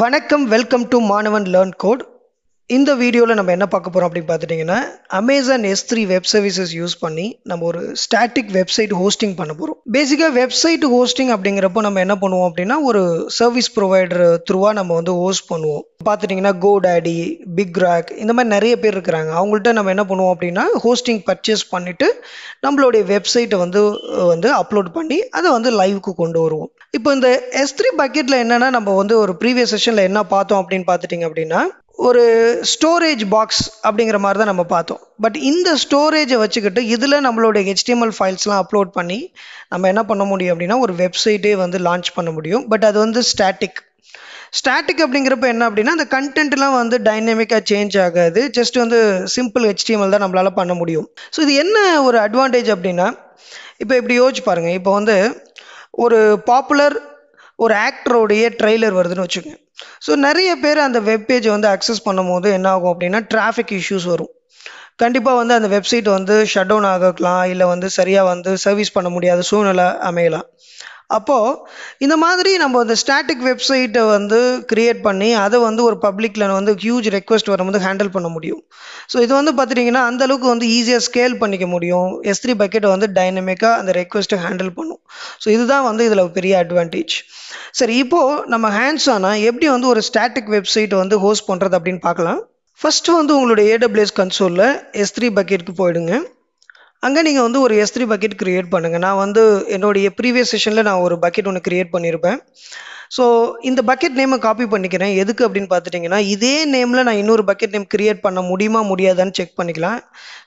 வணக்கம் welcome to Maanavan learn code இந்த வீடியோவில் நம்ம என்ன பார்க்க போகிறோம் அப்படின்னு பார்த்துட்டிங்கன்னா Amazon S three web services use பண்ணி நம்ம ஒரு ஸ்டாட்டிக் வெப்சைட் ஹோஸ்டிங் பண்ண போகிறோம் பேசிக்காக வெப்சைட் ஹோஸ்டிங் அப்படிங்கிறப்போ நம்ம என்ன பண்ணுவோம் அப்படின்னா ஒரு சர்வீஸ் ப்ரொவைடர் த்ரூவாக நம்ம வந்து ஹோஸ்ட் பண்ணுவோம் பார்த்துட்டிங்கன்னா கோ டேடி பிக் ராக் இந்த மாதிரி நிறைய பேர் இருக்கிறாங்க அவங்கள்ட்ட நம்ம என்ன பண்ணுவோம் அப்படின்னா ஹோஸ்டிங் பர்ச்சேஸ் பண்ணிவிட்டு நம்மளுடைய வெப்சைட்டை வந்து வந்து அப்லோட் பண்ணி அதை வந்து லைவுக்கு கொண்டு வருவோம் இப்போ இந்த எஸ் த்ரீ பக்கெட்ல என்னன்னா நம்ம வந்து ஒரு ப்ரீவியஸ் செஷன்ல என்ன பார்த்தோம் அப்படின்னு பார்த்துட்டிங்க அப்படின்னா ஒரு ஸ்டோரேஜ் பாக்ஸ் அப்படிங்கிற மாதிரி தான் நம்ம பார்த்தோம் பட் இந்த ஸ்டோரேஜை வச்சுக்கிட்டு இதில் நம்மளுடைய ஹெச்டிஎம்எல் ஃபைல்ஸ்லாம் அப்லோட் பண்ணி நம்ம என்ன பண்ண முடியும் அப்படின்னா ஒரு வெப்சைட்டே வந்து லான்ச் பண்ண முடியும் பட் அது வந்து ஸ்டாட்டிக் ஸ்டாட்டிக் அப்படிங்கிறப்ப என்ன அப்படின்னா அந்த கண்டென்ட்லாம் வந்து டைனமிக்காக சேஞ்ச் ஆகாது ஜஸ்ட் வந்து சிம்பிள் ஹெச்டிஎம்எல் தான் நம்மளால் பண்ண முடியும் ஸோ இது என்ன ஒரு அட்வான்டேஜ் அப்படின்னா இப்போ இப்படி யோசிச்சு பாருங்கள் இப்போ வந்து ஒரு பாப்புலர் ஒரு ஆக்டரோடைய ட்ரெய்லர் வருதுன்னு வச்சுக்கங்க ஸோ நிறைய பேர் அந்த வெப்பேஜை வந்து அக்சஸ் பண்ணும் போது என்ன ஆகும் அப்படின்னா டிராஃபிக் இஷ்யூஸ் வரும் கண்டிப்பாக வந்து அந்த வெப்சைட் வந்து ஷட் டவுன் ஆகலாம் இல்லை வந்து சரியாக வந்து சர்வீஸ் பண்ண முடியாத சூழ்நிலை அமையலாம் அப்போது இந்த மாதிரி நம்ம இந்த ஸ்டாட்டிக் வெப்சைட்டை வந்து க்ரியேட் பண்ணி அதை வந்து ஒரு பப்ளிக்கில் வந்து ஹியூஜ் ரெக்வஸ்ட் வரும்போது ஹேண்டில் பண்ண முடியும் ஸோ இது வந்து பார்த்துட்டிங்கன்னா அந்தளவுக்கு வந்து ஈஸியாக ஸ்கேல் பண்ணிக்க முடியும் எஸ் த்ரீ பக்கெட்டை வந்து டைனமிக்காக அந்த ரெக்வஸ்ட்டை ஹேண்டில் பண்ணும் ஸோ இதுதான் வந்து இதில் பெரிய அட்வான்டேஜ் சரி இப்போது நம்ம ஹேண்ட்ஸ் ஆனால் எப்படி வந்து ஒரு ஸ்டாட்டிக் வெப்சைட்டை வந்து ஹோஸ்ட் பண்ணுறது அப்படின்னு பார்க்கலாம் ஃபஸ்ட்டு வந்து உங்களுடைய ஏடபிள்யூஎஸ் கன்சோலில் எஸ் த்ரீ பக்கெட்டுக்கு போயிடுங்க அங்கே நீங்கள் வந்து ஒரு எஸ் த்ரீ பக்கெட் க்ரியேட் பண்ணுங்கள் நான் வந்து என்னுடைய ப்ரீவியஸ் செஷனில் நான் ஒரு பக்கெட் ஒன்று க்ரியேட் பண்ணியிருப்பேன் ஸோ இந்த பக்கெட் நேமை காப்பி பண்ணிக்கிறேன் எதுக்கு அப்படின்னு பார்த்துட்டிங்கன்னா இதே நேமில் நான் இன்னொரு பக்கெட் நேம் க்ரியேட் பண்ண முடியுமா முடியாதான்னு செக் பண்ணிக்கலாம்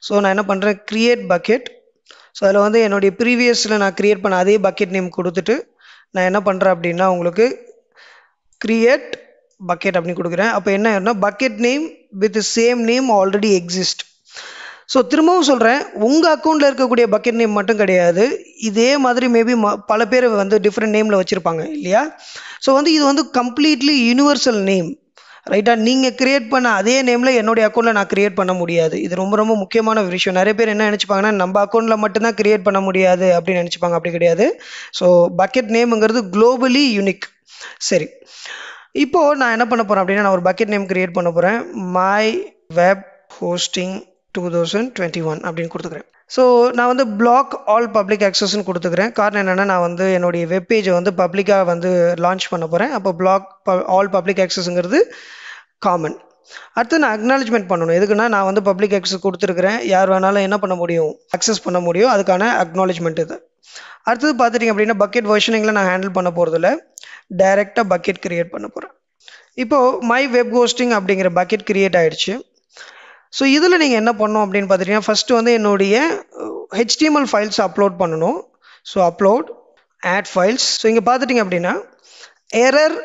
ஸோ நான் என்ன பண்ணுறேன் க்ரியேட் பக்கெட் ஸோ அதில் வந்து என்னுடைய ப்ரீவியஸில் நான் க்ரியேட் பண்ண அதே பக்கெட் நேம் கொடுத்துட்டு நான் என்ன பண்ணுறேன் அப்படின்னா உங்களுக்கு க்ரியேட் பக்கெட் அப்படின்னு கொடுக்குறேன் அப்போ என்ன bucket name with same name already exist so திரும்பவும் சொல்கிறேன் உங்கள் அக்கௌண்ட்டில் இருக்கக்கூடிய பக்கெட் நேம் மட்டும் கிடையாது இதே மாதிரி மேபி ம பல பேர் வந்து டிஃப்ரெண்ட் நேமில் வச்சுருப்பாங்க இல்லையா ஸோ வந்து இது வந்து கம்ப்ளீட்லி யூனிவர்சல் நேம் ரைட்டாக நீங்கள் க்ரியேட் பண்ண அதே நேமில் என்னுடைய அக்கௌண்ட்டில் நான் க்ரியேட் பண்ண முடியாது இது ரொம்ப ரொம்ப முக்கியமான விஷயம் நிறைய பேர் என்ன நினச்சிப்பாங்கன்னா நம்ம அக்கௌண்ட்டில் மட்டும்தான் க்ரியேட் பண்ண முடியாது அப்படின்னு நினச்சிப்பாங்க அப்படி கிடையாது ஸோ பக்கெட் நேமுங்கிறது குளோபலி யூனிக் சரி இப்போது நான் என்ன பண்ண போகிறேன் அப்படின்னா நான் ஒரு பக்கெட் நேம் க்ரியேட் பண்ண போகிறேன் my web hosting two thousand twenty one அப்படின்னு கொடுத்துக்கிறேன் ஸோ நான் வந்து பிளாக் ஆல் பப்ளிக் ஆக்சஸ்ன்னு கொடுத்துக்கிறேன் காரணம் என்னென்னா நான் வந்து என்னுடைய வெப்பேஜை வந்து பப்ளிக்காக வந்து லான்ச் பண்ண போகிறேன் அப்போ பிளாக் ஆல் பப்ளிக் ஆக்சஸ்ங்கிறது காமன் அடுத்து நான் அக்னாலஜ்மெண்ட் பண்ணணும் எதுக்குன்னா நான் வந்து பப்ளிக் ஆக்சஸ் கொடுத்துருக்குறேன் யார் வேணாலும் என்ன பண்ண முடியும் அக்சஸ் பண்ண முடியும் அதுக்கான அக்னாலஜ்மெண்ட் இது அடுத்தது பார்த்துட்டிங்க அப்படின்னா பக்கெட் வெர்ஷனிங்கில் நான் ஹேண்டில் பண்ண போகிறதில்ல டைரெக்டாக பக்கெட் கிரியேட் பண்ண போகிறேன் இப்போது மை வெப் ஹோஸ்டிங் அப்படிங்கிற பக்கெட் கிரியேட் ஆகிடுச்சு ஸோ இதில் நீங்கள் என்ன பண்ணணும் அப்படின்னு பார்த்துட்டீங்கன்னா ஃபஸ்ட்டு வந்து என்னுடைய ஹெச்டிஎம்எல் ஃபைல்ஸ் அப்லோட் பண்ணணும் so upload add files so இங்கே பார்த்துட்டிங்க அப்படின்னா error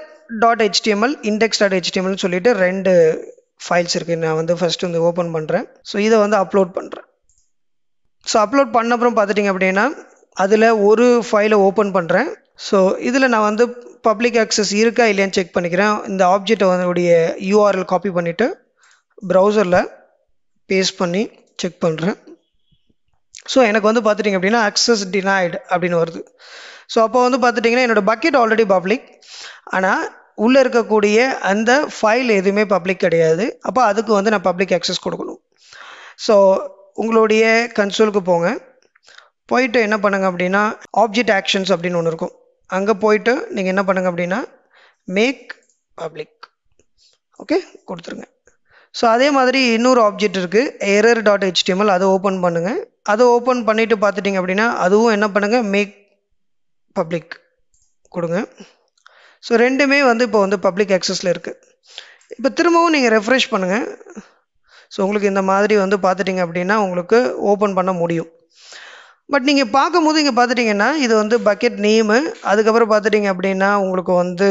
dot HTML index dot ஹெச்டிஎம்எல்னு சொல்லிட்டு ரெண்டு ஃபைல்ஸ் இருக்குது நான் வந்து ஃபஸ்ட்டு வந்து ஓப்பன் பண்ணுறேன் ஸோ இதை வந்து அப்லோட் பண்ணுறேன் ஸோ அப்லோட் பண்ண அப்புறம் பார்த்துட்டிங்க அப்படின்னா அதில் ஒரு ஃபைலை ஓப்பன் பண்ணுறேன் ஸோ இதில் நான் வந்து பப்ளிக் ஆக்சஸ் இருக்கா இல்லையான்னு செக் பண்ணிக்கிறேன் இந்த ஆப்ஜெக்டை உடைய யூஆர்எல் காப்பி பண்ணிவிட்டு ப்ரௌசரில் பேஸ் பண்ணி செக் பண்ணுறேன் ஸோ எனக்கு வந்து பார்த்துட்டிங்க அப்படின்னா அக்சஸ் டினைடு அப்படின்னு வருது ஸோ அப்போ வந்து பார்த்துட்டிங்கன்னா என்னோடய பக்கெட் ஆல்ரெடி பப்ளிக் ஆனால் உள்ளே இருக்கக்கூடிய அந்த ஃபைல் எதுவுமே பப்ளிக் கிடையாது அப்போ அதுக்கு வந்து நான் பப்ளிக் ஆக்சஸ் கொடுக்கணும் ஸோ உங்களுடைய கன்சோலுக்கு போங்க போயிட்டு என்ன பண்ணுங்கள் அப்படின்னா ஆப்ஜெக்ட் ஆக்ஷன்ஸ் அப்படின்னு ஒன்று இருக்கும் அங்கே போயிட்டு நீங்கள் என்ன பண்ணுங்கள் அப்படின்னா மேக் பப்ளிக் ஓகே கொடுத்துருங்க ஸோ அதே மாதிரி இன்னொரு ஆப்ஜெக்ட் இருக்குது எரர் டாட் ஹெச்டிஎம்எல் அதை ஓப்பன் பண்ணுங்கள் அதை ஓப்பன் பண்ணிவிட்டு பார்த்துட்டிங்க அப்படின்னா அதுவும் என்ன பண்ணுங்கள் மேக் பப்ளிக் கொடுங்க ஸோ ரெண்டுமே வந்து இப்போ வந்து பப்ளிக் ஆக்சஸில் இருக்குது இப்போ திரும்பவும் நீங்கள் ரெஃப்ரெஷ் பண்ணுங்கள் ஸோ உங்களுக்கு இந்த மாதிரி வந்து பார்த்துட்டிங்க அப்படின்னா உங்களுக்கு ஓப்பன் பண்ண முடியும் பட் நீங்கள் பார்க்கும்போது இங்கே பார்த்துட்டிங்கன்னா இது வந்து பக்கெட் நேமு அதுக்கப்புறம் பார்த்துட்டிங்க அப்படின்னா உங்களுக்கு வந்து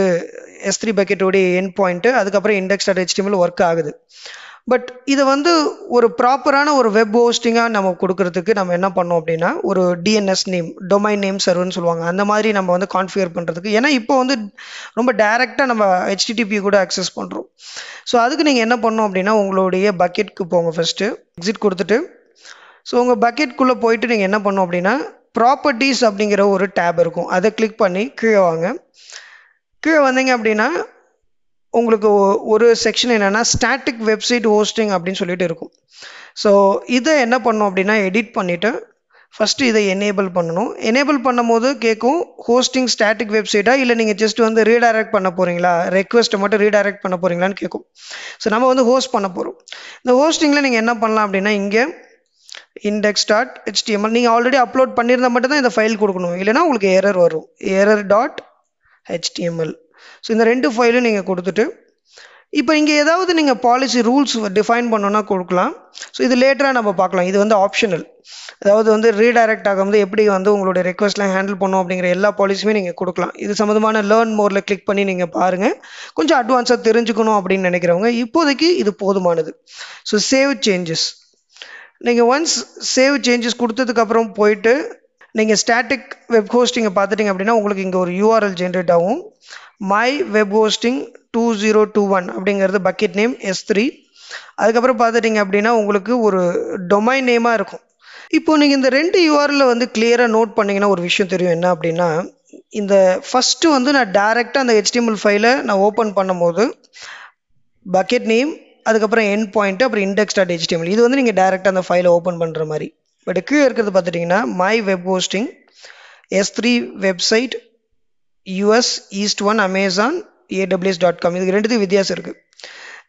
எஸ் த்ரீ பக்கெட்டோடைய என் பாயிண்ட்டு அதுக்கப்புறம் இண்டெக்ஸ் டாட் ஹெச்டிஎம்எல் ஒர்க் ஆகுது பட் இதை வந்து ஒரு ப்ராப்பரான ஒரு வெப் ஹோஸ்டிங்காக நம்ம கொடுக்கறதுக்கு நம்ம என்ன பண்ணோம் அப்படின்னா ஒரு டிஎன்எஸ் நேம் டொமைன் நேம் சர்வர்னு சொல்லுவாங்க அந்த மாதிரி நம்ம வந்து கான்ஃபிகர் பண்ணுறதுக்கு ஏன்னா இப்போ வந்து ரொம்ப டைரெக்டாக நம்ம ஹெச்டிடிபி கூட அக்சஸ் பண்ணுறோம் ஸோ அதுக்கு நீங்கள் என்ன பண்ணோம் அப்படின்னா உங்களுடைய பக்கெட்க்கு போங்க ஃபஸ்ட்டு எக்ஸிட் கொடுத்துட்டு ஸோ உங்கள் பக்கெட்குள்ளே போயிட்டு நீங்கள் என்ன பண்ணோம் அப்படின்னா ப்ராப்பர்ட்டிஸ் அப்படிங்கிற ஒரு டேப் இருக்கும் அதை கிளிக் பண்ணி கீழே வாங்க கீழே வந்தீங்க அப்படின்னா உங்களுக்கு ஒரு செக்ஷன் என்னென்னா ஸ்டாட்டிக் வெப்சைட் ஹோஸ்டிங் அப்படின்னு சொல்லிட்டு இருக்கும் ஸோ இதை என்ன பண்ணும் அப்படின்னா எடிட் பண்ணிவிட்டு ஃபஸ்ட்டு இதை எனேபிள் பண்ணணும் எனேபிள் பண்ணும் போது கேட்கும் ஹோஸ்டிங் ஸ்டாட்டிக் வெப்சைட்டாக இல்லை நீங்கள் ஜஸ்ட் வந்து ரீடைரக்ட் பண்ண போகிறீங்களா ரெக்வஸ்ட்டை மட்டும் ரீடைரக்ட் பண்ண போகிறீங்களான்னு கேட்கும் ஸோ நம்ம வந்து ஹோஸ்ட் பண்ண போகிறோம் இந்த ஹோஸ்டிங்கில் நீங்கள் என்ன பண்ணலாம் அப்படின்னா இங்கே இண்டெக்ஸ் டாட் ஹெச்டிஎம்எல் நீங்கள் ஆல்ரெடி அப்லோட் பண்ணியிருந்தால் மட்டும் தான் இந்த ஃபைல் கொடுக்கணும் இல்லைனா உங்களுக்கு ஏரர் வரும் ஏரர் டாட் ஹெச்டிஎம்எல் ஸோ இந்த ரெண்டு ஃபைலும் நீங்கள் கொடுத்துட்டு இப்போ இங்கே ஏதாவது நீங்கள் பாலிசி ரூல்ஸ் டிஃபைன் பண்ணோன்னா கொடுக்கலாம் ஸோ இது லேட்டராக நம்ம பார்க்கலாம் இது வந்து ஆப்ஷனல் அதாவது வந்து ரீடைரக்ட் ஆகும்போது எப்படி வந்து உங்களுடைய ரெக்வஸ்ட்லாம் ஹேண்டில் பண்ணும் அப்படிங்கிற எல்லா பாலிசியுமே நீங்கள் கொடுக்கலாம் இது சம்மந்தமான லேர்ன் மோரில் கிளிக் பண்ணி நீங்கள் பாருங்கள் கொஞ்சம் அட்வான்ஸாக தெரிஞ்சுக்கணும் அப்படின்னு நினைக்கிறவங்க இப்போதைக்கு இது போதுமானது ஸோ சேவ் சேஞ்சஸ் நீங்கள் ஒன்ஸ் சேவ் சேஞ்சஸ் கொடுத்ததுக்கப்புறம் போயிட்டு நீங்கள் ஸ்டாட்டிக் வெப் ஹோஸ்டிங்கை பார்த்துட்டிங்க அப்படின்னா உங்களுக்கு இங்கே ஒரு யூஆர்எல் ஜென்ரேட் ஆகும் my web hosting two zero two one அப்படிங்கிறது பக்கெட் நேம் எஸ் த்ரீ அதுக்கப்புறம் பார்த்துட்டிங்க அப்படின்னா உங்களுக்கு ஒரு டொமைன் நேமாக இருக்கும் இப்போ நீங்கள் இந்த ரெண்டு யூஆரில் வந்து கிளியராக நோட் பண்ணிங்கன்னா ஒரு விஷயம் தெரியும் என்ன அப்படின்னா இந்த ஃபஸ்ட்டு வந்து நான் டேரெக்டாக அந்த ஹெச்டிஎம்எல் ஃபைலை நான் ஓப்பன் பண்ணும்போது பக்கெட் நேம் அதுக்கப்புறம் என் பாயிண்ட்டு அப்புறம் இண்டெக்ஸ் டாட் ஹெச்டிஎம்எல் இது வந்து நீங்கள் டேரெக்டாக அந்த ஃபைலை ஓப்பன் பண்ணுற மாதிரி பட் கீழே இருக்கிறது பார்த்துட்டிங்கன்னா my web hosting S three website US east one Amazon AWS dot com இதுக்கு ரெண்டுத்துக்கும் வித்தியாசம் இருக்குது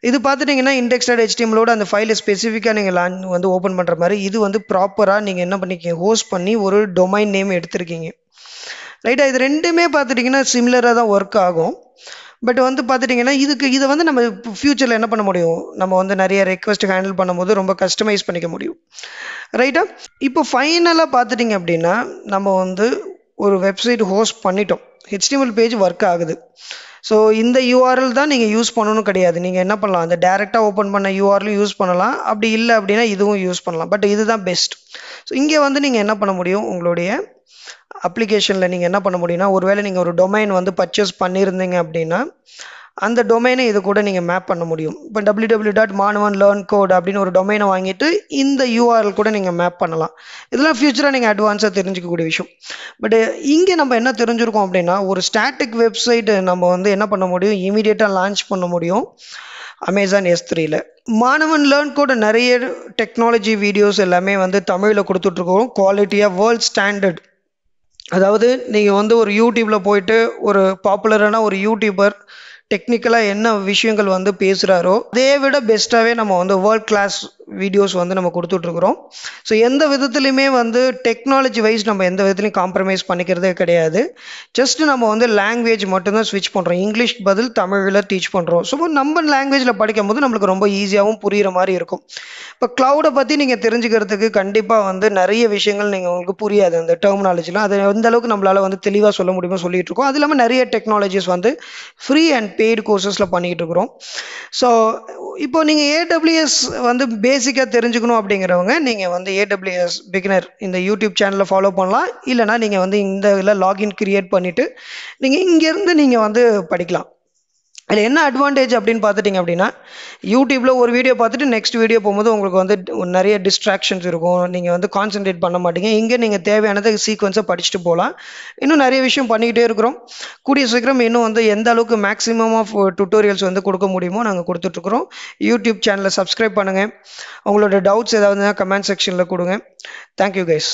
இது பார்த்துட்டிங்கன்னா இண்டெக்ஸ் ஹெச்டிஎம்லோட அந்த ஃபைலை ஸ்பெசிஃபிக்காக நீங்கள் லான் வந்து ஓப்பன் பண்ணுற மாதிரி இது வந்து ப்ராப்பராக நீங்கள் என்ன பண்ணிக்கிங்க ஹோஸ்ட் பண்ணி ஒரு டொமைன் நேம் எடுத்திருக்கீங்க ரைட்டாக இது ரெண்டுமே பார்த்துட்டிங்கன்னா சிம்லராக தான் ஒர்க் ஆகும் பட் வந்து பார்த்துட்டிங்கன்னா இதுக்கு இதை வந்து நம்ம ஃப்யூச்சரில் என்ன பண்ண முடியும் நம்ம வந்து நிறைய ரெக்வஸ்ட் ஹேண்டில் பண்ணும்போது ரொம்ப கஸ்டமைஸ் பண்ணிக்க முடியும் ரைட்டா இப்போ ஃபைனலாக பார்த்துட்டிங்க அப்படின்னா நம்ம வந்து ஒரு வெப்சைட் ஹோஸ்ட் பண்ணிட்டோம் ஹெச்டிஎம்எல் பேஜ் ஒர்க் ஆகுது ஸோ இந்த யூஆர்எல் தான் நீங்கள் யூஸ் பண்ணணும் கிடையாது நீங்கள் என்ன பண்ணலாம் அந்த டேரெக்டாக ஓப்பன் பண்ண யூஆர்எல் யூஸ் பண்ணலாம் அப்படி இல்லை அப்படின்னா இதுவும் யூஸ் பண்ணலாம் பட் இதுதான் பெஸ்ட் ஸோ இங்கே வந்து நீங்கள் என்ன பண்ண முடியும் உங்களுடைய அப்ளிகேஷனில் நீங்கள் என்ன பண்ண முடியும்னா ஒருவேளை நீங்கள் ஒரு டொமைன் வந்து பர்ச்சேஸ் பண்ணியிருந்தீங்க அப்படின்னா அந்த டொமைனை இது கூட நீங்கள் மேப் பண்ண முடியும் இப்போ டபிள்யூ டபிள்யூ டாட் மாணவன் லேர்ன் கோட் அப்படின்னு ஒரு டொமைனை வாங்கிட்டு இந்த யூஆர்எல் கூட நீங்கள் மேப் பண்ணலாம் இதெல்லாம் ஃப்யூச்சராக நீங்கள் அட்வான்ஸாக தெரிஞ்சிக்கக்கூடிய விஷயம் பட் இங்கே நம்ம என்ன தெரிஞ்சிருக்கோம் அப்படின்னா ஒரு ஸ்டாட்டிக் வெப்சைட் நம்ம வந்து என்ன பண்ண முடியும் இமீடியட்டாக லான்ச் பண்ண முடியும் அமேசான் எஸ் த்ரீல மாணவன் லேர்ன் கூட நிறைய டெக்னாலஜி வீடியோஸ் எல்லாமே வந்து தமிழில் கொடுத்துட்ருக்கோம் குவாலிட்டியாக வேர்ல்ட் ஸ்டாண்டர்ட் அதாவது நீங்கள் வந்து ஒரு யூடியூப்பில் போயிட்டு ஒரு பாப்புலரான ஒரு யூடியூபர் டெக்னிக்கலாக என்ன விஷயங்கள் வந்து பேசுகிறாரோ அதை விட பெஸ்ட்டாகவே நம்ம வந்து வேர்ல்ட் கிளாஸ் வீடியோஸ் வந்து நம்ம கொடுத்துட்ருக்குறோம் ஸோ எந்த விதத்துலையுமே வந்து டெக்னாலஜி வைஸ் நம்ம எந்த விதத்துலையும் காம்ப்ரமைஸ் பண்ணிக்கிறதே கிடையாது ஜஸ்ட் நம்ம வந்து லாங்குவேஜ் மட்டும்தான் ஸ்விட்ச் பண்ணுறோம் இங்கிலீஷ் பதில் தமிழில் டீச் பண்ணுறோம் ஸோ நம்ம லாங்குவேஜில் படிக்கும் போது நம்மளுக்கு ரொம்ப ஈஸியாகவும் புரிகிற மாதிரி இருக்கும் இப்போ க்ளவுடை பற்றி நீங்கள் தெரிஞ்சுக்கிறதுக்கு கண்டிப்பாக வந்து நிறைய விஷயங்கள் நீங்கள் உங்களுக்கு புரியாது அந்த டெர்மினாலஜிலாம் அது எந்த அளவுக்கு நம்மளால் வந்து தெளிவாக சொல்ல முடியுமோ சொல்லிகிட்டு இருக்கோம் அது இல்லாமல் நிறைய டெக்னாலஜிஸ் வந்து ஃப்ரீ அண்ட் பெய்டு கோர்சஸில் பண்ணிகிட்டு இருக்கிறோம் ஸோ இப்போ நீங்கள் ஏடபிள்யூஎஸ் வந்து பேஸ் பேசிக்காக தெரிஞ்சுக்கணும் அப்படிங்கிறவங்க நீங்கள் வந்து ஏடபிள்யூஎஸ் பிகினர் இந்த யூடியூப் சேனலை ஃபாலோ பண்ணலாம் இல்லைனா நீங்கள் வந்து இந்த இதில் லாகின் க்ரியேட் பண்ணிவிட்டு நீங்கள் இங்கேருந்து நீங்கள் வந்து படிக்கலாம் இதில் என்ன அட்வான்டேஜ் அப்படின்னு பார்த்துட்டிங்க அப்படின்னா யூடியூப்பில் ஒரு வீடியோ பார்த்துட்டு நெக்ஸ்ட் வீடியோ போகும்போது உங்களுக்கு வந்து நிறைய டிஸ்ட்ராக்ஷன்ஸ் இருக்கும் நீங்கள் வந்து கான்சென்ட்ரேட் பண்ண மாட்டீங்க இங்கே நீங்கள் தேவையானதை சீக்வன்ஸை படிச்சுட்டு போகலாம் இன்னும் நிறைய விஷயம் பண்ணிக்கிட்டே இருக்கிறோம் கூடிய சீக்கிரம் இன்னும் வந்து எந்த அளவுக்கு மேக்ஸிமம் ஆஃப் டுட்டோரியல்ஸ் வந்து கொடுக்க முடியுமோ நாங்கள் கொடுத்துட்ருக்குறோம் யூடியூப் சேனலை சப்ஸ்கிரைப் பண்ணுங்கள் உங்களோட டவுட்ஸ் ஏதாவது கமெண்ட் செக்ஷனில் கொடுங்க தேங்க்யூ கைஸ்